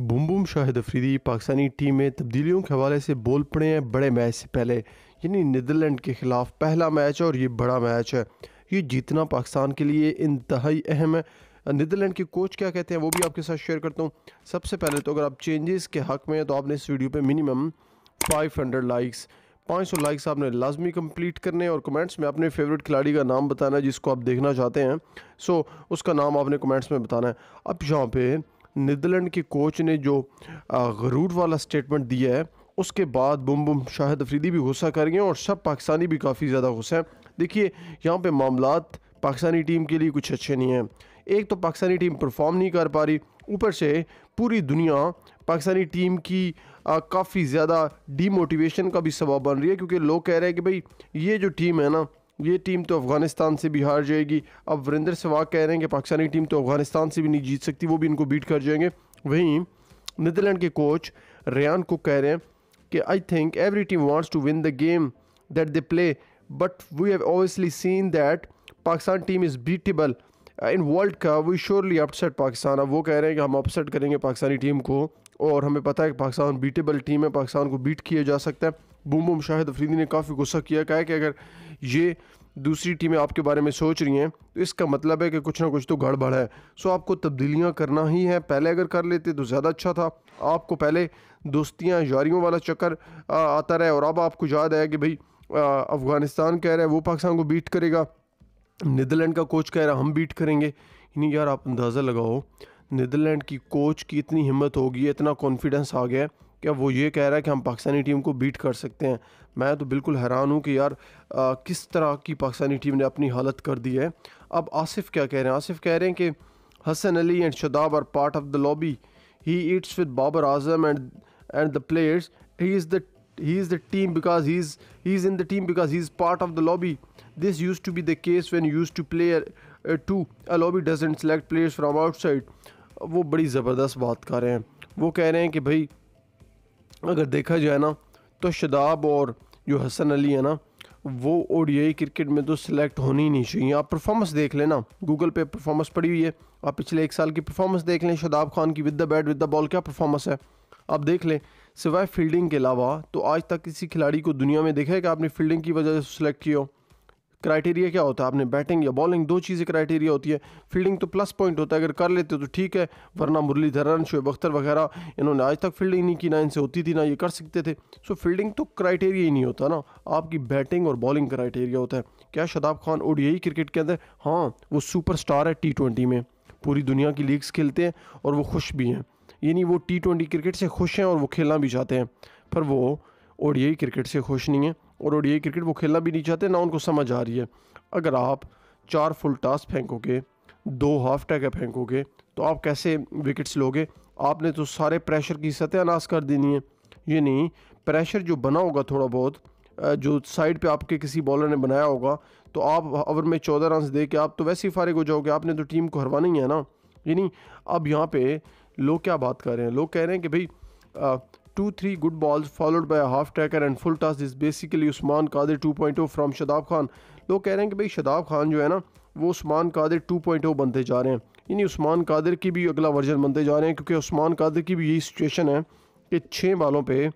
बुम बुम शाहिद अफरीदी पाकिस्तानी टीम में तब्दीलियों के हवाले से बोल पड़े हैं बड़े मैच से पहले यानी नीदरलैंड के ख़िलाफ़ पहला मैच है और ये बड़ा मैच है ये जीतना पाकिस्तान के लिए इंतहाई अहम है नीदरलैंड के कोच क्या कहते हैं वो भी आपके साथ शेयर करता हूँ सबसे पहले तो अगर आप चेंजेस के हक़ में हैं तो आपने इस वीडियो पर मिनिमम 500 लाइक्स 500 लाइक्स आपने लाजमी कंप्लीट करने और कमेंट्स में अपने फेवरेट खिलाड़ी का नाम बताना है जिसको आप देखना चाहते हैं सो उसका नाम आपने कमेंट्स में बताना है अब यहाँ पर नीदरलैंड के कोच ने जो गरूर वाला स्टेटमेंट दिया है उसके बाद बुम बुम शाहिद अफरीदी भी गुस्सा कर गए और सब पाकिस्तानी भी काफ़ी ज़्यादा गुस्सा है देखिए यहाँ पर मामला पाकिस्तानी टीम के लिए कुछ अच्छे नहीं हैं एक तो पाकिस्तानी टीम परफॉर्म नहीं कर पा रही ऊपर से पूरी दुनिया पाकिस्तानी टीम की काफ़ी ज़्यादा डीमोटिवेशन का भी सबब बन रही है क्योंकि लोग कह रहे हैं कि भाई ये जो टीम है ना ये टीम तो अफगानिस्तान से भी हार जाएगी अब वरिंदर सहवाग कह रहे हैं कि पाकिस्तानी टीम तो अफगानिस्तान से भी नहीं जीत सकती वो भी इनको बीट कर जाएंगे वहीं नीदरलैंड के कोच रेन कुक कह रहे हैं कि I think every team wants to win the game that they play but we have obviously seen that Pakistan team is beatable in world का वी श्योरली अपसेट पाकिस्तान अब वो कह रहे हैं कि हम अपसेट करेंगे पाकिस्तानी टीम को और हमें पता है कि पाकिस्तान बीटेबल टीम है पाकिस्तान को बीट किया जा सकता है बूम बूम शाहिद अफरीदी ने काफ़ी गुस्सा किया कहा कि अगर ये दूसरी टीमें आपके बारे में सोच रही हैं तो इसका मतलब है कि कुछ ना कुछ तो गड़बड़ है सो आपको तब्दीलियां करना ही है पहले अगर कर लेते तो ज़्यादा अच्छा था आपको पहले दोस्तियां यारियों वाला चक्कर आता रहे और अब आपको याद आया कि भाई अफ़गानिस्तान कह रहा है वो पाकिस्तान को बीट करेगा नीदरलैंड का कोच कह रहा हम बीट करेंगे नहीं यार आप अंदाज़ा लगाओ नीदरलैंड की कोच की इतनी हिम्मत होगी इतना कॉन्फिडेंस आ गया क्या वो ये कह रहा है कि हम पाकिस्तानी टीम को बीट कर सकते हैं मैं तो बिल्कुल हैरान हूँ कि यार आ, किस तरह की पाकिस्तानी टीम ने अपनी हालत कर दी है अब आसिफ क्या कह रहे हैं आसिफ कह रहे हैं कि Hasan Ali and Shadab are part of the lobby he eats with Babar Azam and and the players he is the he is the team because he's he's in the team because he's part of the lobby this used to be the case when you used to play a, uh, a two a lobby doesn't select players from outside वो बड़ी ज़बरदस्त बात कर रहे हैं वो कह रहे हैं कि भाई अगर देखा जाए ना तो शदाब और जो हसन अली है ना वो ओडीआई क्रिकेट में तो सिलेक्ट होनी ही नहीं चाहिए आप परफॉर्मेंस देख लें ना गूगल पे परफॉर्मेंस पड़ी हुई है आप पिछले एक साल की परफॉर्मेंस देख लें शदाब खान की with the bat with the ball क्या परफॉर्मेंस है आप देख लें सिवाय फील्डिंग के अलावा तो आज तक किसी खिलाड़ी को दुनिया में देखा है कि आपने फील्डिंग की वजह से सिलेक्ट किया क्राइटेरिया क्या होता है आपने बैटिंग या बॉलिंग दो चीज़ें क्राइटेरिया होती है फील्डिंग तो प्लस पॉइंट होता है अगर कर लेते हो तो ठीक है वरना मुरलीधरन शुएब अख्तर वगैरह इन्होंने आज तक फील्डिंग नहीं की ना इनसे होती थी ना ये कर सकते थे सो फील्डिंग तो क्राइटेरिया ही नहीं होता ना आपकी बैटिंग और बॉलिंग क्राइटेरिया होता है क्या शदाब खान ओडीआई क्रिकेट के अंदर हाँ वो सुपर स्टार है टी में पूरी दुनिया की लीग्स खेलते हैं और वो खुश भी हैं यानी वो टी ट्वेंटी क्रिकेट से खुश हैं और वो खेलना भी चाहते हैं पर वो ओ क्रिकेट से खुश नहीं है और ओडियाई क्रिकेट वो खेलना भी नहीं चाहते ना उनको समझ आ रही है अगर आप चार फुल टॉस फेंकोगे दो हाफ टैक फेंकोगे तो आप कैसे विकेट्स लोगे आपने तो सारे प्रेशर की सत्यानाश कर देनी है नहीं प्रेशर जो बना होगा थोड़ा बहुत जो साइड पे आपके किसी बॉलर ने बनाया होगा तो आप ओवर में चौदह रन दे के आप तो वैसे ही फारिग हो जाओगे आपने तो टीम को हरवाना ही है ना यानी अब यहाँ पे लोग क्या बात कर रहे हैं लोग कह रहे हैं कि भाई two three good balls followed by half tracker and full toss is basically Usman Qadir 2.0 from Shadab Khan लोग कह रहे हैं कि भाई शदाब खान जो है ना वो उस्मान कादिर 2.0 बनते जा रहे हैं यानी उस्मान कादिर की भी अगला वर्जन बनते जा रहे हैं क्योंकि उस्मान कादिर की भी यही सिचुएशन है कि छः बालों पर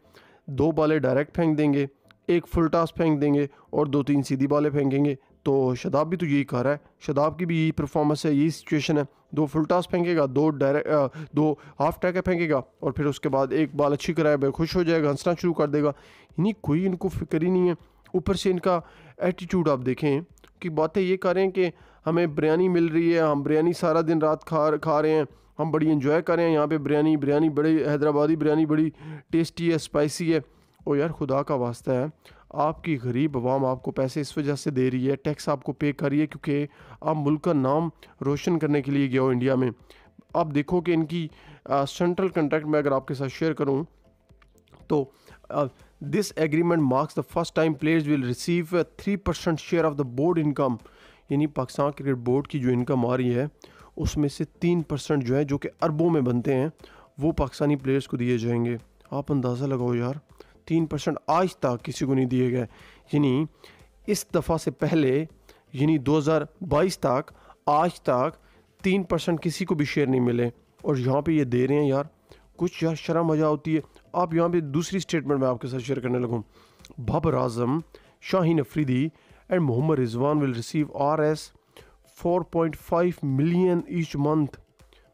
दो बालें डायरेक्ट फेंक देंगे एक फुल टॉस फेंक देंगे और दो तीन सीधी बालें फेंकेंगे तो शदाब भी तो यही कह रहा है शदाब की भी यही परफॉर्मेंस है यही सिचुएशन है दो फुल टास फेंकेगा दो डायरेक्ट दो हाफ टैके फेंकेगा और फिर उसके बाद एक बाल अच्छी कराए भाई खुश हो जाएगा हंसना शुरू कर देगा इन्हीं कोई इनको फिक्र ही नहीं है ऊपर से इनका एटीट्यूड आप देखें कि बातें ये कर रहे हैं कि हमें बिरयानी मिल रही है हम बिरयानी सारा दिन रात खा खा रहे हैं हम बड़ी इन्जॉय कर रहे हैं यहाँ पर बिरयानी बिरयानी बड़ी हैदराबादी बिरयानी बड़ी टेस्टी है स्पाइसी है ओ यार खुदा का वास्ता है आपकी गरीब आवाम आपको पैसे इस वजह से दे रही है टैक्स आपको पे कर रही है क्योंकि आप मुल्क का नाम रोशन करने के लिए गया हो इंडिया में आप देखो कि इनकी सेंट्रल कंट्रैक्ट में अगर आपके साथ शेयर करूँ तो this agreement marks the first time players will receive three percent share of the board income यानी पाकिस्तान क्रिकेट बोर्ड की जो इनकम आ रही है उसमें से तीन परसेंट जो है जो कि अरबों में बनते हैं वो पाकिस्तानी प्लेयर्स को दिए जाएंगे आप अंदाज़ा लगाओ यार तीन परसेंट आज तक किसी को नहीं दिए गए यानी इस दफ़ा से पहले यानी 2022 तक आज तक तीन परसेंट किसी को भी शेयर नहीं मिले और यहाँ पे ये दे रहे हैं यार कुछ यार शर्म वजह होती है आप यहाँ पे दूसरी स्टेटमेंट मैं आपके साथ शेयर करने लगूँ Babar Azam Shaheen Afridi and Mohammad Rizwan will receive R S four point five million each month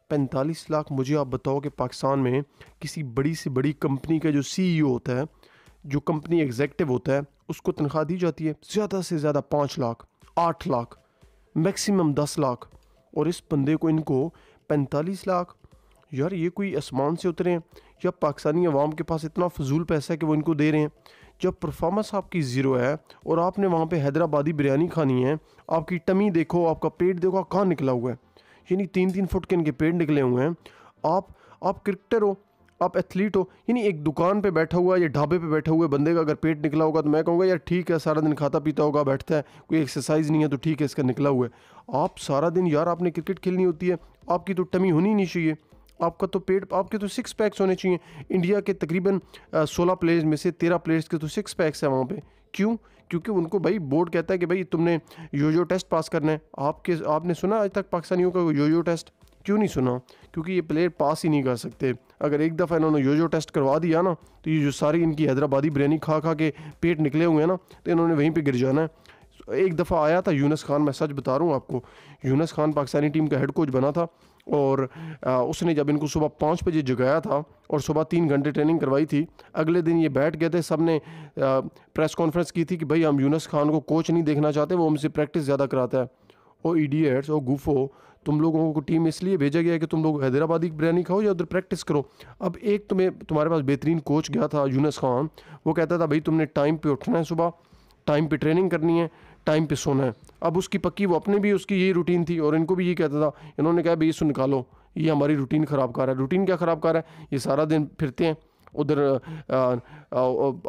पैंतालीस लाख मुझे आप बताओ कि पाकिस्तान में किसी बड़ी से बड़ी कंपनी का जो सी ई ओ होता है जो कंपनी एग्जेक्टिव होता है उसको तनख्वाह दी जाती है ज़्यादा से ज़्यादा पाँच लाख आठ लाख मैक्सिमम दस लाख और इस बंदे को इनको पैंतालीस लाख यार ये कोई आसमान से उतरे हैं या पाकिस्तानी अवाम के पास इतना फजूल पैसा है कि वो इनको दे रहे हैं जब परफॉर्मेंस आपकी ज़ीरो है और आपने वहाँ पे हैदराबादी बिरयानी खानी है आपकी टमी देखो आपका पेट देखो आप कहाँ निकला हुआ है यानी तीन तीन फुट के इनके पेट निकले हुए हैं आप आप क्रिकेटर हो आप एथलीट हो यानी एक दुकान पे बैठा हुआ या ढाबे पे बैठे हुए बंदे का अगर पेट निकला होगा तो मैं कहूँगा यार ठीक है सारा दिन खाता पीता होगा बैठता है कोई एक्सरसाइज नहीं है तो ठीक है इसका निकला हुआ है आप सारा दिन यार आपने क्रिकेट खेलनी होती है आपकी तो टमी होनी नहीं चाहिए आपका तो पेट आपके तो सिक्स पैक्स होने चाहिए इंडिया के तकरीबन सोलह प्लेयर्स में से तेरह प्लेयर्स के तो सिक्स पैक्स हैं वहाँ पर क्यों क्योंकि उनको भाई बोर्ड कहता है कि भाई तुमने यो यो टेस्ट पास करना है आपके आपने सुना आज तक पाकिस्तानियों का यो यो टेस्ट क्यों नहीं सुना क्योंकि ये प्लेयर पास ही नहीं कर सकते अगर एक दफ़ा इन्होंने जो टेस्ट करवा दिया ना तो ये जो सारी इनकी हैदराबादी बिरयानी खा खा के पेट निकले हुए हैं ना तो इन्होंने वहीं पर गिर जाना है एक दफ़ा आया था यूनस खान मैं सच बता रहा हूँ आपको यूनस खान पाकिस्तानी टीम का हेड कोच बना था और आ, उसने जब इनको सुबह पाँच बजे जगाया था और सुबह तीन घंटे ट्रेनिंग करवाई थी अगले दिन ये बैठ गए थे सब ने प्रेस कॉन्फ्रेंस की थी कि भाई हम यूनस खान को कोच नहीं देखना चाहते वो हमसे प्रैक्टिस ज़्यादा कराता है ओ इडियट्स ओ गुफो तुम लोगों को टीम इसलिए भेजा गया है कि तुम लोग हैदराबादी बिरयानी खाओ या उधर प्रैक्टिस करो अब एक तुम्हें तुम्हारे पास बेहतरीन कोच गया था यूनस खान वो कहता था भाई तुमने टाइम पे उठना है सुबह टाइम पे ट्रेनिंग करनी है टाइम पे सोना है अब उसकी पक्की वो अपने भी उसकी यही रूटीन थी और इनको भी यही कहता था इन्होंने कहा भाई इसको निकालो ये हमारी रूटीन ख़राब कर रहा है रूटीन क्या ख़राब कर रहा है ये सारा दिन फिरते हैं उधर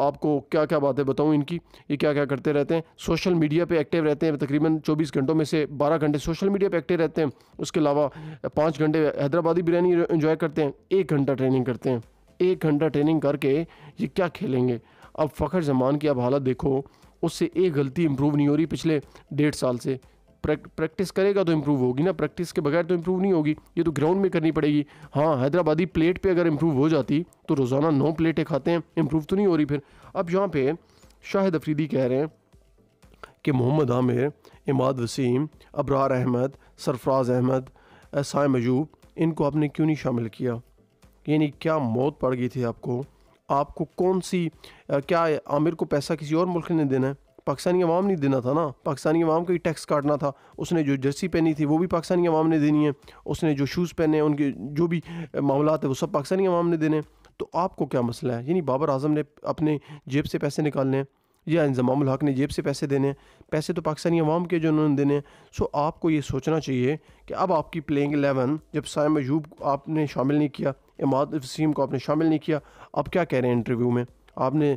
आपको क्या क्या बातें बताऊँ इनकी ये क्या क्या करते रहते हैं सोशल मीडिया पे एक्टिव रहते हैं तकरीबन 24 घंटों में से 12 घंटे सोशल मीडिया पे एक्टिव रहते हैं उसके अलावा पाँच घंटे हैदराबादी बिरयानी इन्जॉय करते हैं एक घंटा ट्रेनिंग करते हैं एक घंटा ट्रेनिंग करके ये क्या खेलेंगे अब फ़ख्र जमान की अब हालत देखो उससे एक गलती इम्प्रूव नहीं हो रही पिछले डेढ़ साल से प्रैक्टिस करेगा तो इम्प्रूव होगी ना प्रैक्टिस के बगैर तो इम्प्रूव नहीं होगी ये तो ग्राउंड में करनी पड़ेगी हाँ हैदराबादी प्लेट पे अगर इम्प्रूव हो जाती तो रोज़ाना नौ प्लेटें खाते हैं इम्प्रूव तो नहीं हो रही फिर अब यहाँ पे शाहिद अफरीदी कह रहे हैं कि मोहम्मद आमिर इमाद वसीम अबरार अहमद सरफराज अहमद एसाय मयूब इनको आपने क्यों नहीं शामिल किया यानी क्या मौत पड़ गई थी आपको आपको कौन सी क्या आमिर को पैसा किसी और मुल्क ने देना है पाकिस्तानी अवाम ने देना था ना पाकिस्तानी अवाम को ही टैक्स काटना था उसने जो जर्सी पहनी थी वो भी पाकिस्तानी अवाम ने देनी है उसने जो शूज़ पहने हैं उनके जो भी मामला है वो सब पाकिस्तानी अवाम ने देने तो आपको क्या मसला है यानी बाबर आजम ने अपने जेब से पैसे निकालने हैं या इंजमाम हक ने जेब से पैसे देने हैं पैसे तो पाकिस्तानी अवाम के जो उन्होंने देने हैं सो आपको ये सोचना चाहिए कि अब आपकी प्लेइंग एलेवन जब सायम अयूब आपने शामिल नहीं किया इमाद वसीम को आपने शामिल नहीं किया अब क्या कह रहे हैं इंटरव्यू में आपने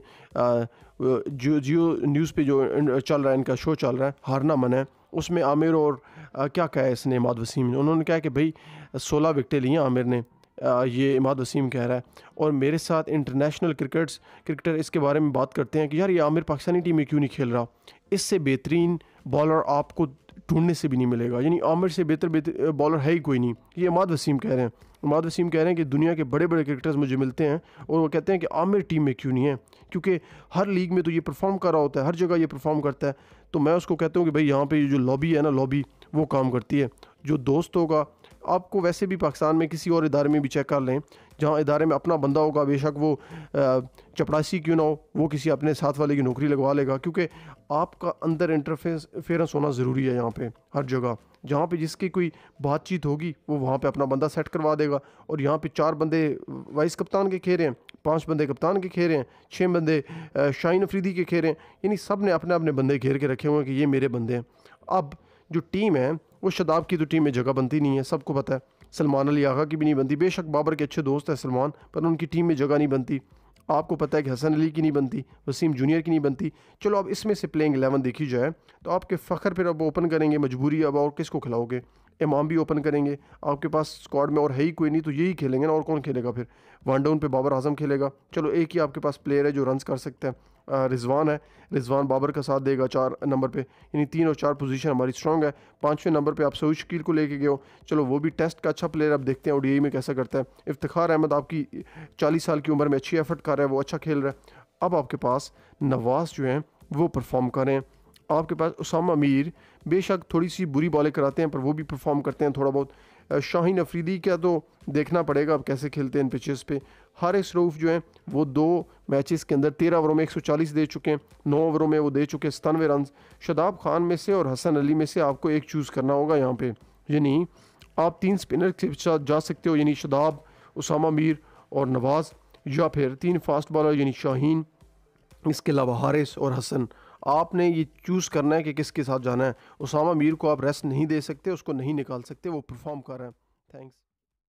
जियो जियो न्यूज़ पे जो चल रहा है इनका शो चल रहा है हारना मन है उसमें आमिर और क्या कहा है इसने इमाद वसीम ने उन्होंने कहा कि भाई सोलह विकटें लिए आमिर ने ये इमाद वसीम कह रहा है और मेरे साथ इंटरनेशनल क्रिकेट्स क्रिकेटर इसके बारे में बात करते हैं कि यार ये आमिर पाकिस्तानी टीम में क्यों नहीं खेल रहा इससे बेहतरीन बॉलर आपको ढूंढने से भी नहीं मिलेगा यानी आमिर से बेहतर बेहतर बॉलर है ही कोई नहीं ये अमाद वसीम कह रहे हैं अमाद वसीम कह रहे हैं कि दुनिया के बड़े बड़े क्रिकेटर्स मुझे मिलते हैं और वो कहते हैं कि आमिर टीम में क्यों नहीं है क्योंकि हर लीग में तो ये परफॉर्म कर रहा होता है हर जगह ये परफॉर्म करता है तो मैं उसको कहता हूँ कि भाई यहाँ पर जो लॉबी है ना लॉबी वो काम करती है जो दोस्त होगा आपको वैसे भी पाकिस्तान में किसी और इदारे में भी चेक कर लें जहाँ इदारे में अपना बंदा होगा बेशक वो चपरासी क्यों ना हो वो किसी अपने साथ वाले की नौकरी लगवा लेगा क्योंकि आपका अंदर इंटरफेस फेरेंस होना ज़रूरी है यहाँ पे हर जगह जहाँ पे जिसकी कोई बातचीत होगी वो वहाँ पे अपना बंदा सेट करवा देगा और यहाँ पे चार बंदे वाइस कप्तान के खेरे हैं पांच बंदे कप्तान के खेरे हैं छः बंदे शाइन अफरीदी के खेरे हैं यानी सब ने अपने अपने बंदे घेर के रखे हुए हैं कि ये मेरे बंदे हैं अब जो टीम है वो शदाब की तो टीम में जगह बनती नहीं है सबको पता है सलमान अली आगा की भी नहीं बनती बेशक बाबर के अच्छे दोस्त हैं सलमान पर उनकी टीम में जगह नहीं बनती आपको पता है कि हसन अली की नहीं बनती वसीम जूनियर की नहीं बनती चलो अब इसमें से प्लेइंग एलेवन देखी जाए तो आपके फ़खर फिर अब ओपन करेंगे मजबूरी अब और किसको खिलाओगे इमाम भी ओपन करेंगे आपके पास स्क्वाड में और है ही कोई नहीं तो यही खेलेंगे ना और कौन खेलेगा फिर वन डाउन पर बाबर आजम खेलेगा चलो एक ही आपके पास प्लेयर है जो रन कर सकते हैं रिजवान है रिजवान बाबर का साथ देगा चार नंबर पे यानी तीन और चार पोजीशन हमारी स्ट्रॉग है पाँचवें नंबर पे आप सऊद शकील को लेके गए हो चलो वो भी टेस्ट का अच्छा प्लेयर अब देखते हैं ओडीआई में कैसा करता है इफ्तार अहमद आपकी चालीस साल की उम्र में अच्छी एफर्ट कर रहा है वो अच्छा खेल रहा है अब आपके पास नवाज़ जो हैं वो परफॉर्म कर रहे हैं आपके पास उसामा मीर बेशक थोड़ी सी बुरी बॉलें कराते हैं पर वो भी परफॉर्म करते हैं थोड़ा बहुत शाहीन अफरीदी का तो देखना पड़ेगा अब कैसे खेलते हैं इन पिचेस पे एक रूफ जो है वो दो मैचेस के अंदर तेरह ओवरों में चालीस दे चुके हैं नौ ओवरों में वो दे चुके हैं सतानवे रन शदाब खान में से और हसन अली में से आपको एक चूज़ करना होगा यहाँ पर यानी आप तीन स्पिनर के साथ जा सकते हो यानी शदाब उसामा मीर और नवाज़ या फिर तीन फास्ट बॉलर यानी शाहीन इसके अलावा हारिस और हसन आपने ये चूज़ करना है कि किसके साथ जाना है उसामा मीर को आप रेस्ट नहीं दे सकते उसको नहीं निकाल सकते वो परफॉर्म कर रहे हैं थैंक्स